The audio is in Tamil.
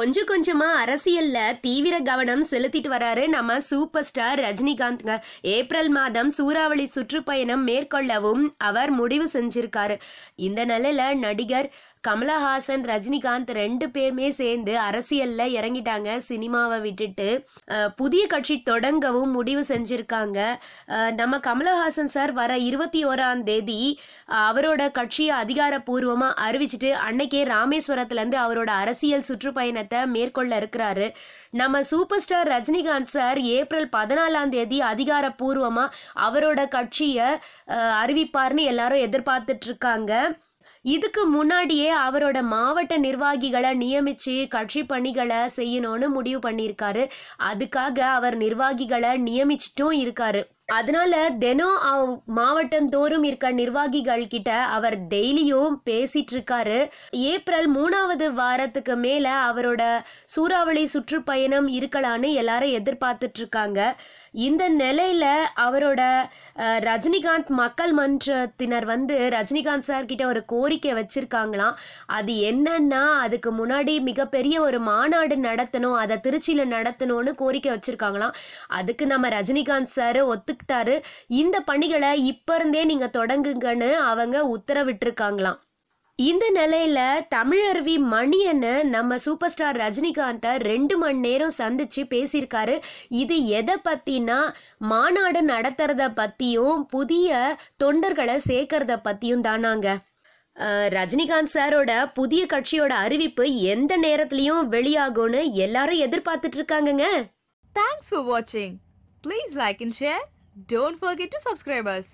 கொஞ்சம் கொஞ்சமா அரசியல்ல தீவிர கவனம் செலுத்திட்டு வராரு நம்ம சூப்பர் ஸ்டார் ரஜினிகாந்த்ங்க ஏப்ரல் மாதம் சூறாவளி சுற்றுப்பயணம் மேற்கொள்ளவும் அவர் முடிவு செஞ்சிருக்காரு இந்த நிலையில நடிகர் கமலஹாசன் ரஜினிகாந்த் ரெண்டு பேருமே சேர்ந்து அரசியல்ல இறங்கிட்டாங்க சினிமாவை விட்டுட்டு புதிய கட்சி தொடங்கவும் முடிவு செஞ்சிருக்காங்க நம்ம கமலஹாசன் சார் வர இருபத்தி ஓராம் தேதி அவரோட கட்சியை அதிகாரப்பூர்வமாக அறிவிச்சிட்டு அன்னைக்கே ராமேஸ்வரத்துலேருந்து அவரோட அரசியல் சுற்றுப்பயணத்தை மேற்கொள்ள இருக்கிறாரு நம்ம super star Rajinikanth sir April பதினாலாம் தேதி அதிகாரப்பூர்வமாக அவரோட கட்சியை அறிவிப்பார்னு எல்லாரும் எதிர்பார்த்துட்ருக்காங்க இதுக்கு முன்னாடியே அவரோட மாவட்ட நிர்வாகிகளை நியமிச்சு கட்சி பணிகளை செய்யணும்னு முடிவு பண்ணியிருக்காரு அதுக்காக அவர் நிர்வாகிகளை நியமிச்சிட்டும் இருக்காரு அதனால தினம் மாவட்டம் தோறும் இருக்க நிர்வாகிகள் கிட்ட அவர் டெய்லியும் பேசிட்டு இருக்காரு ஏப்ரல் மூணாவது வாரத்துக்கு மேல அவரோட சூறாவளி சுற்றுப்பயணம் இருக்கலான்னு எல்லாரும் எதிர்பார்த்துட்டு இருக்காங்க இந்த நிலையில அவரோட ரஜினிகாந்த் மக்கள் மன்றத்தினர் வந்து ரஜினிகாந்த் சார் கிட்ட ஒரு கோரிக்கை வச்சிருக்காங்களாம் அது என்னன்னா அதுக்கு முன்னாடி மிகப்பெரிய ஒரு மாநாடு நடத்தணும் அதை திருச்சியில நடத்தணும்னு கோரிக்கை வச்சிருக்காங்களாம் அதுக்கு நம்ம ரஜினிகாந்த் சார் ஒத்துக்கிட்டாரு இந்த பணிகளை இப்ப இருந்தே நீங்க தொடங்குங்கன்னு அவங்க உத்தரவிட்டிருக்காங்களாம் இந்த நிலையில தமிழருவி மணியன்னு நம்ம சூப்பர் ஸ்டார் ரஜினிகாந்தை ரெண்டு மணி நேரம் சந்திச்சு பேசியிருக்காரு இது எதை பத்தினா மாநாடு நடத்துறத பத்தியும் புதிய தொண்டர்களை சேர்க்கறத பத்தியும் தானாங்க ரஜினிகாந்த் சாரோட புதிய கட்சியோட அறிவிப்பு எந்த நேரத்துலையும் வெளியாகும்னு எல்லாரும் எதிர்பார்த்துட்டு இருக்காங்கங்க தேங்க்ஸ் ஃபார் வாட்சிங் please like and share don't forget to subscribers